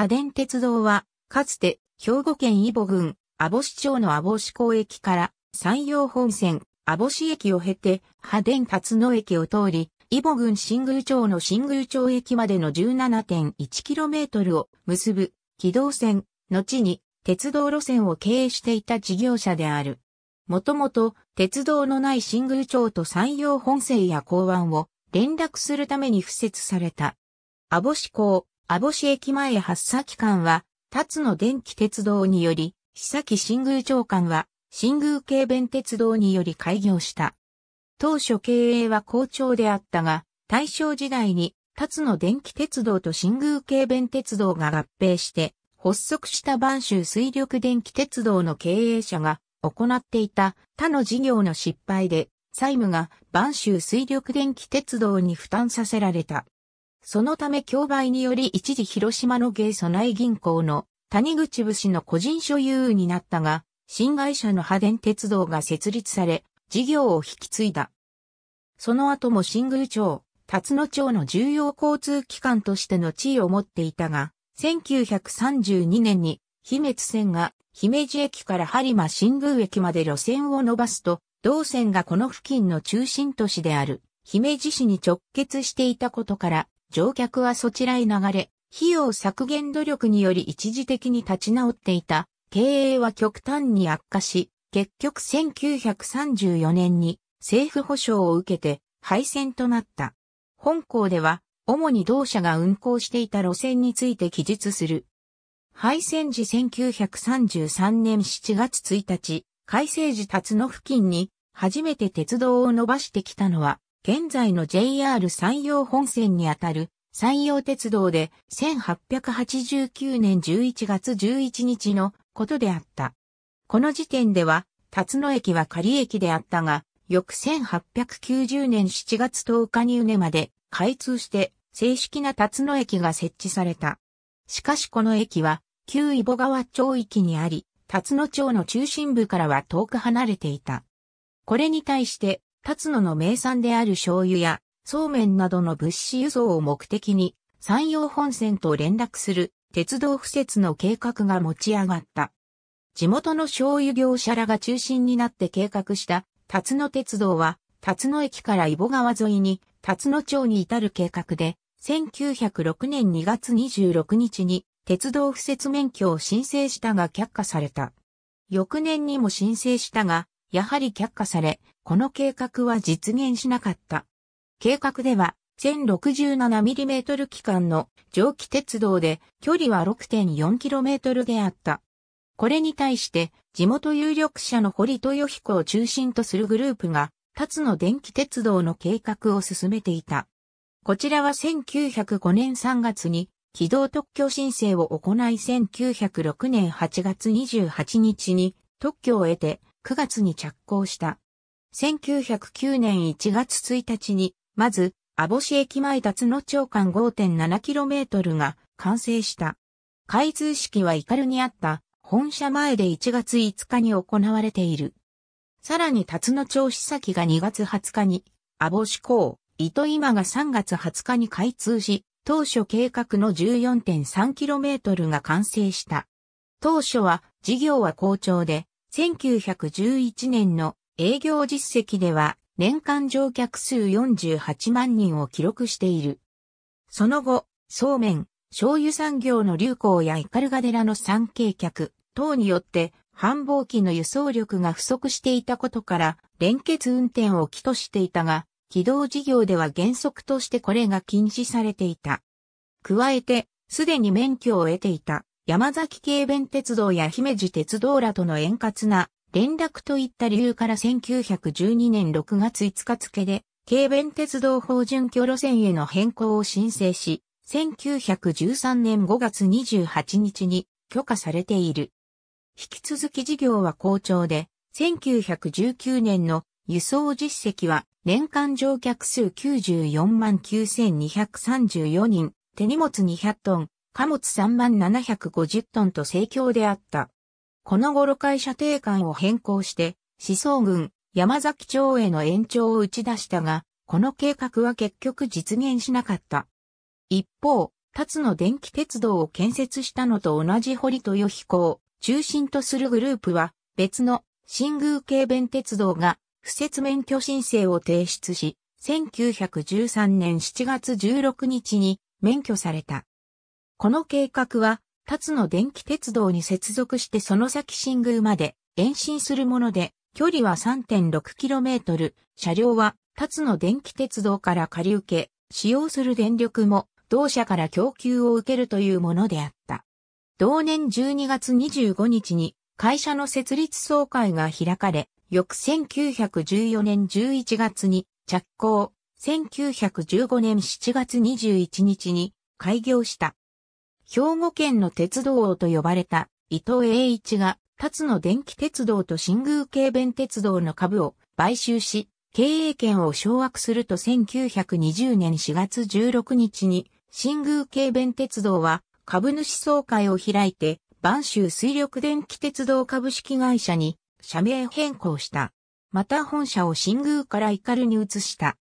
派電鉄道は、かつて、兵庫県伊保郡、阿保市町の阿保市港駅から、山陽本線、阿保市駅を経て、派電辰野駅を通り、伊保郡新宮町の新宮町駅までの 17.1km を結ぶ、軌動線、後に、鉄道路線を経営していた事業者である。もともと、鉄道のない新宮町と山陽本線や港湾を連絡するために付設された。網市港、網干駅前発機関は、辰野電気鉄道により、久木新宮長官は、新宮京弁鉄道により開業した。当初経営は好調であったが、大正時代に、辰野電気鉄道と新宮京弁鉄道が合併して、発足した播州水力電気鉄道の経営者が行っていた他の事業の失敗で、債務が播州水力電気鉄道に負担させられた。そのため競売により一時広島の芸備内銀行の谷口武士の個人所有になったが、新会社の派電鉄道が設立され、事業を引き継いだ。その後も新宮町、辰野町の重要交通機関としての地位を持っていたが、1932年に、姫津線が姫路駅から播磨新宮駅まで路線を伸ばすと、同線がこの付近の中心都市である姫路市に直結していたことから、乗客はそちらへ流れ、費用削減努力により一時的に立ち直っていた、経営は極端に悪化し、結局1934年に政府保障を受けて廃線となった。本校では、主に同社が運行していた路線について記述する。廃線時1933年7月1日、改正時立の付近に初めて鉄道を伸ばしてきたのは現在の JR 山陽本線にあたる山陽鉄道で1889年11月11日のことであった。この時点では、辰野駅は仮駅であったが、翌1890年7月10日に畝まで開通して正式な辰野駅が設置された。しかしこの駅は旧伊保川町域にあり、辰野町の中心部からは遠く離れていた。これに対して辰野の名産である醤油や、そうめんなどの物資輸送を目的に、山陽本線と連絡する鉄道敷設の計画が持ち上がった。地元の醤油業者らが中心になって計画した辰野鉄道は、辰野駅から伊保川沿いに辰野町に至る計画で、1906年2月26日に鉄道敷設免許を申請したが却下された。翌年にも申請したが、やはり却下され、この計画は実現しなかった。計画では、1067mm 機関の蒸気鉄道で距離は 6.4km であった。これに対して地元有力者の堀豊彦を中心とするグループが、立野電気鉄道の計画を進めていた。こちらは1905年3月に軌道特許申請を行い1906年8月28日に特許を得て9月に着工した。1909年1月1日に、まず、網干駅前辰野町間 5.7km が完成した。開通式はイカルにあった本社前で1月5日に行われている。さらに辰野町市先が2月20日に、網干港、糸今が3月20日に開通し、当初計画の 14.3km が完成した。当初は事業は好調で、1911年の営業実績では年間乗客数48万人を記録している。その後、そうめん、醤油産業の流行やイカルガ寺の産経客等によって繁忙期の輸送力が不足していたことから連結運転を起としていたが、軌道事業では原則としてこれが禁止されていた。加えて、すでに免許を得ていた山崎軽便鉄道や姫路鉄道らとの円滑な連絡といった理由から1912年6月5日付で、軽便鉄道法準拠路線への変更を申請し、1913年5月28日に許可されている。引き続き事業は好調で、1919年の輸送実績は年間乗客数94万9234人、手荷物200トン、貨物3750トンと盛況であった。この頃会社定款を変更して、思想軍、山崎町への延長を打ち出したが、この計画は結局実現しなかった。一方、辰野電気鉄道を建設したのと同じ堀豊彦を中心とするグループは、別の新宮京弁鉄道が不設免許申請を提出し、1913年7月16日に免許された。この計画は、辰野電気鉄道に接続してその先新宮まで延伸するもので、距離は 3.6km、車両は辰野電気鉄道から借り受け、使用する電力も同社から供給を受けるというものであった。同年12月25日に会社の設立総会が開かれ、翌1914年11月に着工、1915年7月21日に開業した。兵庫県の鉄道王と呼ばれた伊藤栄一が、辰野電気鉄道と新宮京弁鉄道の株を買収し、経営権を掌握すると1920年4月16日に、新宮京弁鉄道は株主総会を開いて、万州水力電気鉄道株式会社に社名変更した。また本社を新宮からイカルに移した。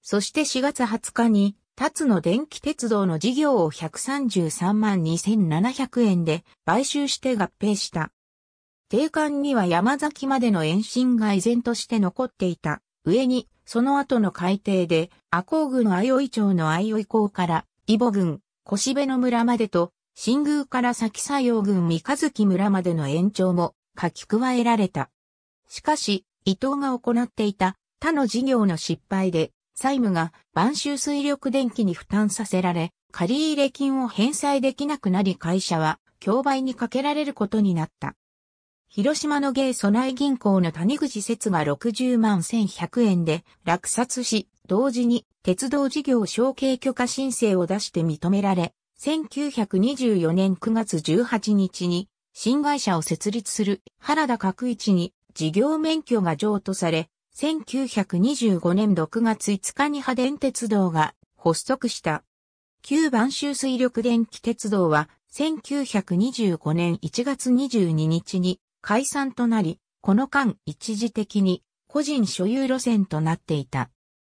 そして4月20日にツの電気鉄道の事業を133万2700円で買収して合併した。定款には山崎までの延伸が依然として残っていた。上に、その後の改定で、阿公郡相生町の相生港から、伊保郡、越部の村までと、新宮から先作用郡三日月村までの延長も書き加えられた。しかし、伊藤が行っていた他の事業の失敗で債務が晩秋水力電気に負担させられ、借入金を返済できなくなり会社は競売にかけられることになった。広島の芸備え銀行の谷口節が60万1100円で落札し、同時に鉄道事業承継許可申請を出して認められ、1924年9月18日に新会社を設立する原田角一に事業免許が譲渡され、1925年6月5日に派電鉄道が発足した。旧晩州水力電気鉄道は1925年1月22日に解散となり、この間一時的に個人所有路線となっていた。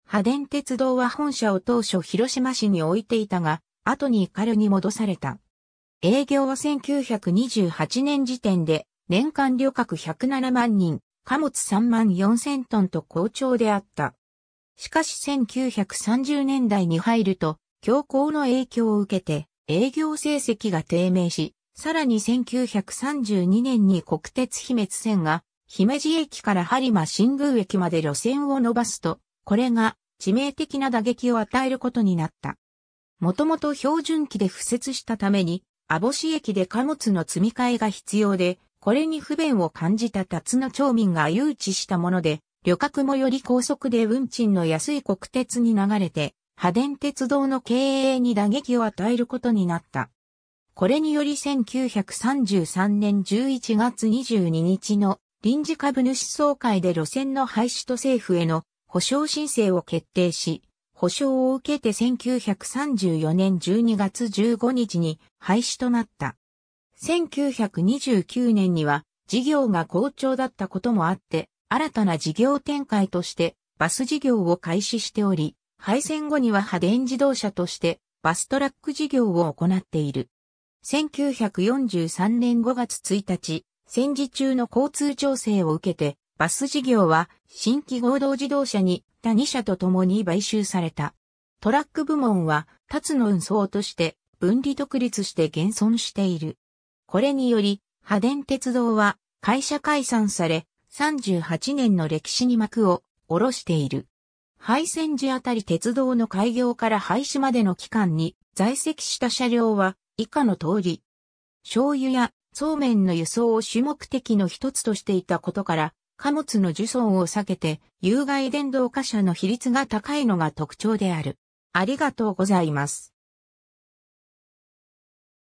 派電鉄道は本社を当初広島市に置いていたが、後にカるに戻された。営業は1928年時点で年間旅客107万人、貨物3万4000トンと好調であった。しかし1930年代に入ると、強行の影響を受けて、営業成績が低迷し、さらに1932年に国鉄姫路線が、姫路駅から播磨新宮駅まで路線を伸ばすと、これが致命的な打撃を与えることになった。もともと標準機で敷設したために、網干駅で貨物の積み替えが必要で、これに不便を感じた辰野町民が誘致したもので、旅客もより高速で運賃の安い国鉄に流れて、派電鉄道の経営に打撃を与えることになった。これにより1933年11月22日の臨時株主総会で路線の廃止と政府への保証申請を決定し、保証を受けて1934年12月15日に廃止となった。1929年には事業が好調だったこともあって、新たな事業展開としてバス事業を開始しており、廃線後には派電自動車としてバストラック事業を行っている。1943年5月1日、戦時中の交通調整を受けて、バス事業は新規合同自動車に他2社と共に買収された。トラック部門は、立つの運送として分離独立して現存している。これにより、破電鉄道は会社解散され、38年の歴史に幕を下ろしている。廃線時あたり鉄道の開業から廃止までの期間に在籍した車両は以下の通り、醤油やそうめんの輸送を主目的の一つとしていたことから、貨物の輸送を避けて有害電動貨車の比率が高いのが特徴である。ありがとうございます。